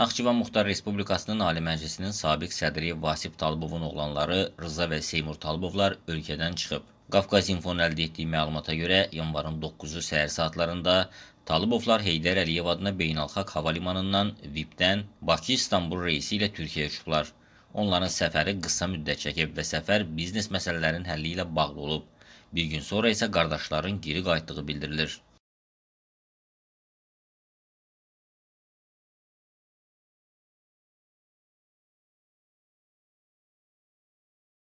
Naxçıvan Muxtar Respublikasının Ali Məclisinin sabiq sədri Vasif Talibovun oğlanları Rıza və Seymur Talibovlar ölkədən çıxıb. Qafqaz Infon əldə etdiyi məlumata görə yanvarın 9-u səhər saatlarında Talibovlar Heydər Əliyev adına Beynəlxalq Hava Limanından VIP-dən Bakı-İstanbul reysi ilə Türkiyəyə uçublar. Onların səfəri qısa müddət çəkib və səfər biznes məsələlərinin həlli ilə bağlı olub. Bir gün sonra isə qardaşların geri qayıtdığı bildirilir.